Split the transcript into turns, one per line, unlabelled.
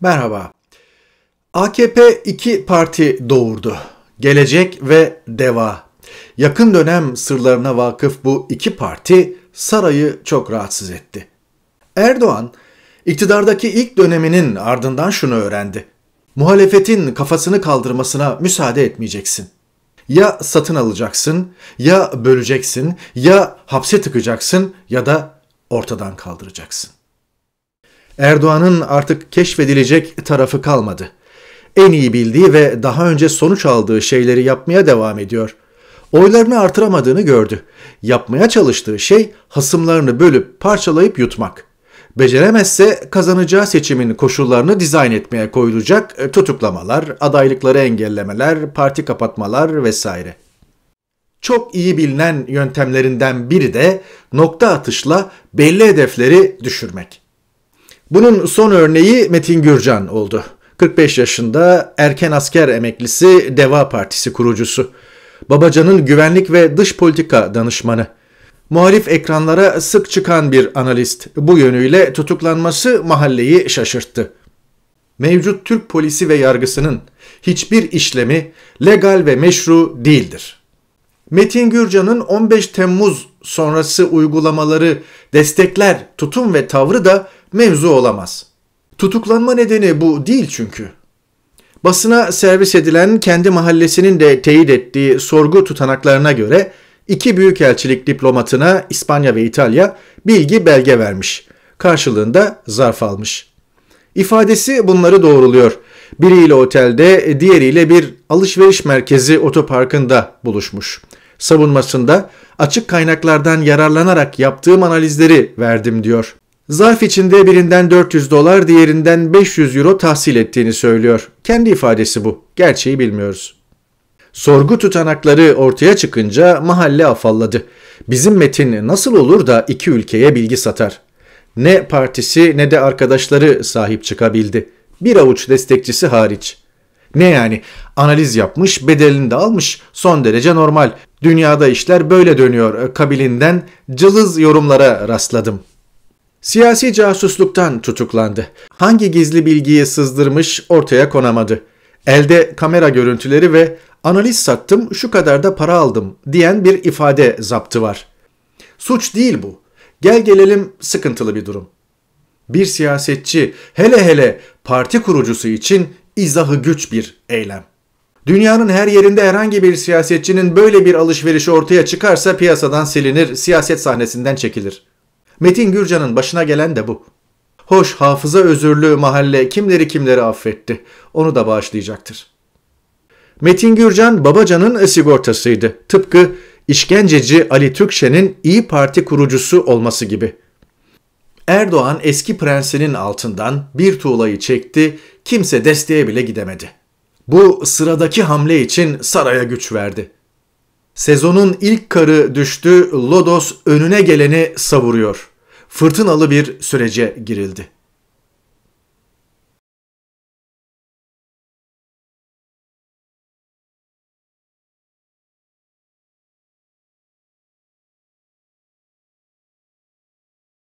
Merhaba. AKP iki parti doğurdu. Gelecek ve Deva. Yakın dönem sırlarına vakıf bu iki parti sarayı çok rahatsız etti. Erdoğan iktidardaki ilk döneminin ardından şunu öğrendi. Muhalefetin kafasını kaldırmasına müsaade etmeyeceksin. Ya satın alacaksın, ya böleceksin, ya hapse tıkacaksın ya da ortadan kaldıracaksın. Erdoğan'ın artık keşfedilecek tarafı kalmadı. En iyi bildiği ve daha önce sonuç aldığı şeyleri yapmaya devam ediyor. Oylarını artıramadığını gördü. Yapmaya çalıştığı şey hasımlarını bölüp parçalayıp yutmak. Beceremezse kazanacağı seçimin koşullarını dizayn etmeye koyulacak e, tutuklamalar, adaylıkları engellemeler, parti kapatmalar vesaire. Çok iyi bilinen yöntemlerinden biri de nokta atışla belli hedefleri düşürmek. Bunun son örneği Metin Gürcan oldu. 45 yaşında erken asker emeklisi Deva Partisi kurucusu. Babacan'ın güvenlik ve dış politika danışmanı. Muhalif ekranlara sık çıkan bir analist. Bu yönüyle tutuklanması mahalleyi şaşırttı. Mevcut Türk polisi ve yargısının hiçbir işlemi legal ve meşru değildir. Metin Gürcan'ın 15 Temmuz sonrası uygulamaları destekler tutum ve tavrı da mevzu olamaz. Tutuklanma nedeni bu değil çünkü. Basına servis edilen kendi mahallesinin de teyit ettiği sorgu tutanaklarına göre iki büyükelçilik diplomatına İspanya ve İtalya bilgi belge vermiş. Karşılığında zarf almış. İfadesi bunları doğruluyor. Biriyle otelde, diğeriyle bir alışveriş merkezi otoparkında buluşmuş savunmasında açık kaynaklardan yararlanarak yaptığım analizleri verdim diyor. Zarf içinde birinden 400 dolar, diğerinden 500 euro tahsil ettiğini söylüyor. Kendi ifadesi bu. Gerçeği bilmiyoruz. Sorgu tutanakları ortaya çıkınca mahalle afalladı. Bizim Metin nasıl olur da iki ülkeye bilgi satar? Ne partisi ne de arkadaşları sahip çıkabildi. Bir avuç destekçisi hariç. Ne yani? Analiz yapmış, bedelini de almış. Son derece normal. Dünyada işler böyle dönüyor e, kabilinden cılız yorumlara rastladım. Siyasi casusluktan tutuklandı. Hangi gizli bilgiyi sızdırmış ortaya konamadı. Elde kamera görüntüleri ve analiz sattım şu kadar da para aldım diyen bir ifade zaptı var. Suç değil bu. Gel gelelim sıkıntılı bir durum. Bir siyasetçi hele hele parti kurucusu için izahı güç bir eylem. Dünyanın her yerinde herhangi bir siyasetçinin böyle bir alışverişi ortaya çıkarsa piyasadan silinir, siyaset sahnesinden çekilir. Metin Gürcan'ın başına gelen de bu. Hoş hafıza özürlü mahalle kimleri kimleri affetti. Onu da bağışlayacaktır. Metin Gürcan Babacan'ın sigortasıydı. Tıpkı işkenceci Ali Türkşen'in İyi Parti kurucusu olması gibi. Erdoğan eski prensinin altından bir tuğlayı çekti, kimse desteğe bile gidemedi. Bu sıradaki hamle için saraya güç verdi. Sezonun ilk karı düştü, Lodos önüne geleni savuruyor. Fırtınalı bir sürece girildi.